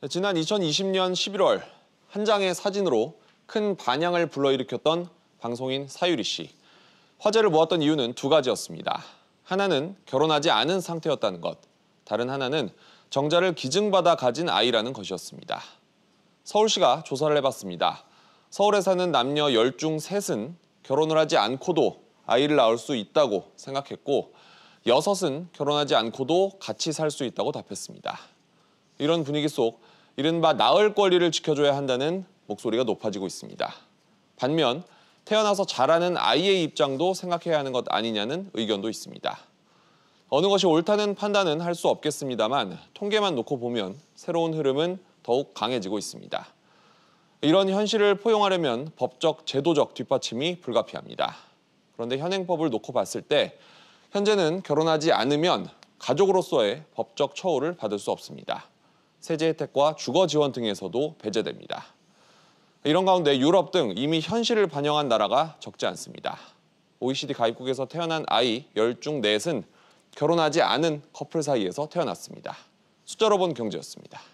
네, 지난 2020년 11월 한 장의 사진으로 큰 반향을 불러일으켰던 방송인 사유리 씨. 화제를 모았던 이유는 두 가지였습니다. 하나는 결혼하지 않은 상태였다는 것, 다른 하나는 정자를 기증받아 가진 아이라는 것이었습니다. 서울시가 조사를 해봤습니다. 서울에 사는 남녀 열중 셋은 결혼을 하지 않고도 아이를 낳을 수 있다고 생각했고 여섯은 결혼하지 않고도 같이 살 수 있다고 답했습니다. 이런 분위기 속 이른바 나을 권리를 지켜줘야 한다는 목소리가 높아지고 있습니다. 반면 태어나서 자라는 아이의 입장도 생각해야 하는 것 아니냐는 의견도 있습니다. 어느 것이 옳다는 판단은 할 수 없겠습니다만 통계만 놓고 보면 새로운 흐름은 더욱 강해지고 있습니다. 이런 현실을 포용하려면 법적, 제도적 뒷받침이 불가피합니다. 그런데 현행법을 놓고 봤을 때 현재는 결혼하지 않으면 가족으로서의 법적 처우를 받을 수 없습니다. 세제 혜택과 주거 지원 등에서도 배제됩니다. 이런 가운데 유럽 등 이미 현실을 반영한 나라가 적지 않습니다. OECD 가입국에서 태어난 아이 1 0중4은 결혼하지 않은 커플 사이에서 태어났습니다. 숫자로 본 경제였습니다.